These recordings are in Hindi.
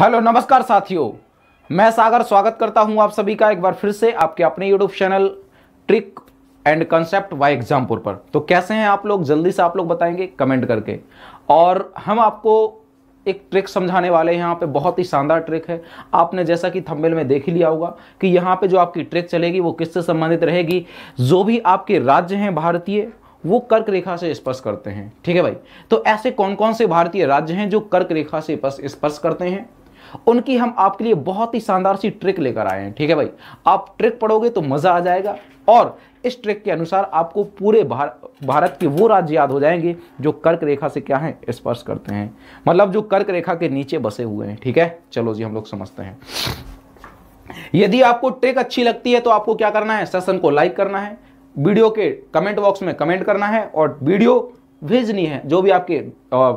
हेलो नमस्कार साथियों मैं सागर स्वागत करता हूं आप सभी का एक बार फिर से आपके अपने YouTube channel trick and concept by Exampur पर तो कैसे हैं आप लोग जल्दी से आप लोग बताएंगे कमेंट करके और हम आपको एक ट्रिक समझाने वाले हैं यहाँ पे बहुत ही शानदार ट्रिक है आपने जैसा कि थंबनेल में देख ही लिया होगा कि यहाँ पे जो आपकी ट्रिक चलेगी वो किससे संबंधित रहेगी जो भी आपके राज्य हैं भारतीय वो कर्क रेखा से स्पर्श करते हैं ठीक है भाई तो ऐसे कौन कौन से भारतीय राज्य हैं जो कर्क रेखा से स्पर्श करते हैं उनकी हम आपके लिए बहुत ही शानदार सी ट्रिक लेकर आए हैं ठीक है भाई आप ट्रिक पढ़ोगे तो मज़ा आ जाएगा और इस ट्रिक के अनुसार आपको पूरे भार, भारत के वो राज्य याद हो जाएंगे जो कर्क रेखा से क्या है स्पर्श करते हैं मतलब जो कर्क रेखा के नीचे बसे हुए हैं ठीक है चलो जी हम लोग समझते हैं यदि आपको ट्रिक अच्छी लगती है तो आपको क्या करना है सेशन को लाइक करना है वीडियो के कमेंट बॉक्स में कमेंट करना है और वीडियो भेजनी है जो भी आपके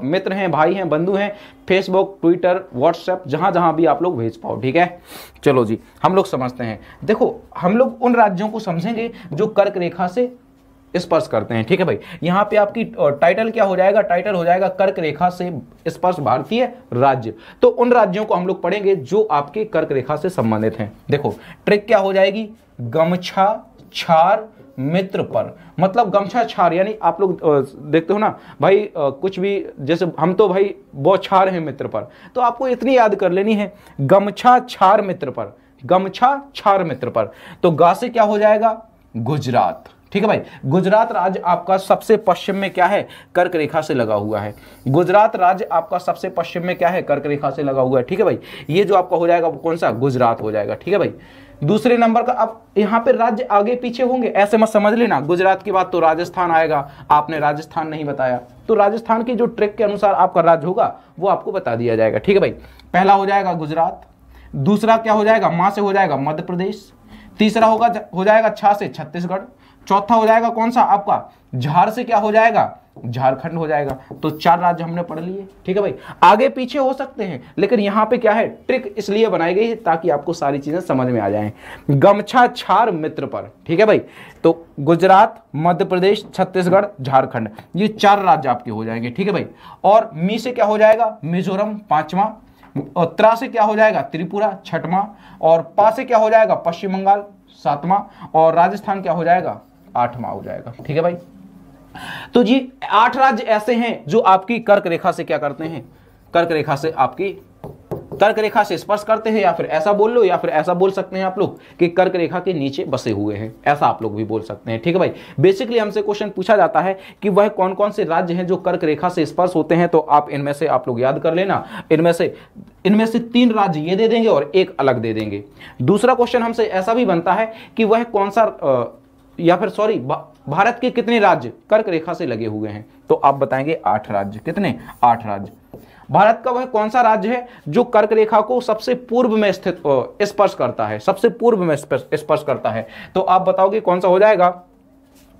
मित्र हैं भाई हैं बंधु हैं फेसबुक ट्विटर व्हाट्सएप जहाँ जहाँ भी आप लोग भेज पाओ ठीक है चलो जी हम लोग समझते हैं देखो हम लोग उन राज्यों को समझेंगे जो कर्क रेखा से स्पर्श करते हैं ठीक है भाई यहाँ पे आपकी टाइटल क्या हो जाएगा टाइटल हो जाएगा कर्क रेखा से स्पर्श भारतीय राज्य तो उन राज्यों को हम लोग पढ़ेंगे जो आपके कर्क रेखा से संबंधित हैं देखो ट्रिक क्या हो जाएगी गमछा छार मित्र पर मतलब गमछा छार यानी आप लोग देखते हो ना भाई कुछ भी जैसे हम तो भाई बौछार हैं मित्र पर तो आपको इतनी याद कर लेनी है गमछा छार मित्र पर गमछा छार मित्र पर तो गा से क्या हो जाएगा गुजरात ठीक है भाई गुजरात राज्य आपका सबसे पश्चिम में क्या है कर्क रेखा से लगा हुआ है गुजरात राज्य आपका सबसे पश्चिम में क्या है कर्क रेखा से लगा हुआ है ठीक है भाई ये जो आपका हो जाएगा वो कौन सा गुजरात हो जाएगा ठीक है भाई दूसरे नंबर का अब यहाँ पे राज्य आगे पीछे होंगे ऐसे मत समझ लेना गुजरात की बात तो राजस्थान आएगा आपने राजस्थान नहीं बताया तो राजस्थान की जो ट्रिक के अनुसार आपका राज्य होगा वो आपको बता दिया जाएगा ठीक है भाई पहला हो जाएगा गुजरात दूसरा क्या हो जाएगा माँ से हो जाएगा मध्य प्रदेश तीसरा होगा हो जाएगा छा से छत्तीसगढ़ चौथा हो जाएगा कौन सा आपका झार से क्या हो जाएगा झारखंड हो जाएगा तो चार राज्य हमने पढ़ लिए ठीक है भाई आगे पीछे हो सकते हैं लेकिन यहाँ पे क्या है ट्रिक इसलिए बनाई गई है ताकि आपको सारी चीज़ें समझ में आ जाए गमछा छार मित्र पर ठीक है भाई तो गुजरात मध्य प्रदेश छत्तीसगढ़ झारखंड ये चार राज्य आपके हो जाएंगे ठीक है भाई और मी से क्या हो जाएगा मिजोरम पांचवा और त्रा से क्या हो जाएगा त्रिपुरा छठवा और पा से क्या हो जाएगा पश्चिम बंगाल सातवां और राजस्थान क्या हो जाएगा आठवां हो जाएगा ठीक है भाई तो ये आठ राज्य ऐसे हैं जो आपकी कर्क रेखा से क्या करते हैं कर्क रेखा से आपकी कर्क रेखा से स्पर्श करते हैं या फिर ऐसा बोल लो या फिर ऐसा बोल सकते हैं आप लोग कि कर्क रेखा के नीचे बसे हुए हैं ऐसा आप लोग भी बोल सकते हैं ठीक है भाई बेसिकली हमसे क्वेश्चन पूछा जाता है कि वह कौन कौन से राज्य हैं जो कर्क रेखा से स्पर्श होते हैं तो आप इनमें से आप लोग याद कर लेना इनमें से इनमें से तीन राज्य ये दे देंगे और एक अलग दे देंगे दूसरा क्वेश्चन हमसे ऐसा भी बनता है कि वह कौन सा या फिर सॉरी भारत के कितने राज्य कर्क रेखा से लगे हुए हैं तो आप बताएंगे आठ राज्य कितने आठ राज्य भारत का वह कौन सा राज्य है जो कर्क रेखा को सबसे पूर्व में स्थित स्पर्श करता है सबसे पूर्व में स्पर्श करता है तो आप बताओगे कौन सा हो जाएगा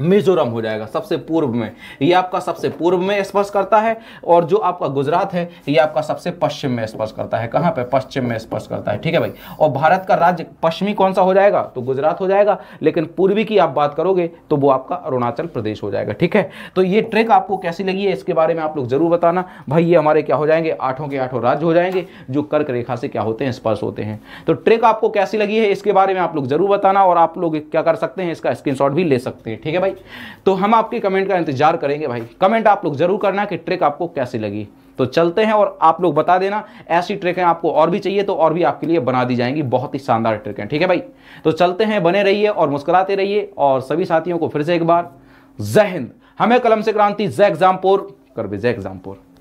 मिजोरम हो जाएगा सबसे पूर्व में ये आपका सबसे पूर्व में स्पर्श करता है और जो आपका गुजरात है ये आपका सबसे पश्चिम में स्पर्श करता है कहाँ पे पश्चिम में स्पर्श करता है ठीक है भाई और भारत का राज्य पश्चिमी कौन सा हो जाएगा तो गुजरात हो जाएगा लेकिन पूर्वी की आप बात करोगे तो वो आपका अरुणाचल प्रदेश हो जाएगा ठीक है तो ये ट्रिक आपको कैसी लगी है इसके बारे में आप लोग जरूर बताना भाई ये हमारे क्या हो जाएंगे आठों के आठों राज्य हो जाएंगे जो कर्क रेखा से क्या होते हैं स्पर्श होते हैं तो ट्रिक आपको कैसी लगी है इसके बारे में आप लोग जरूर बताना और आप लोग क्या कर सकते हैं इसका स्क्रीन भी ले सकते हैं ठीक है भाई तो हम आपके कमेंट का इंतजार करेंगे भाई कमेंट आप लोग जरूर करना कि ट्रिक आपको कैसी लगी तो चलते हैं और आप लोग बता देना ऐसी ट्रिकें आपको और भी चाहिए तो और भी आपके लिए बना दी जाएंगी बहुत ही शानदार ट्रिकें ठीक है भाई तो चलते हैं बने रहिए और मुस्कुराते रहिए और सभी साथियों को फिर से एक बार जय हिंद हमें कलम से क्रांति जय एग्जामपुर कर भी जय एग्जामपुर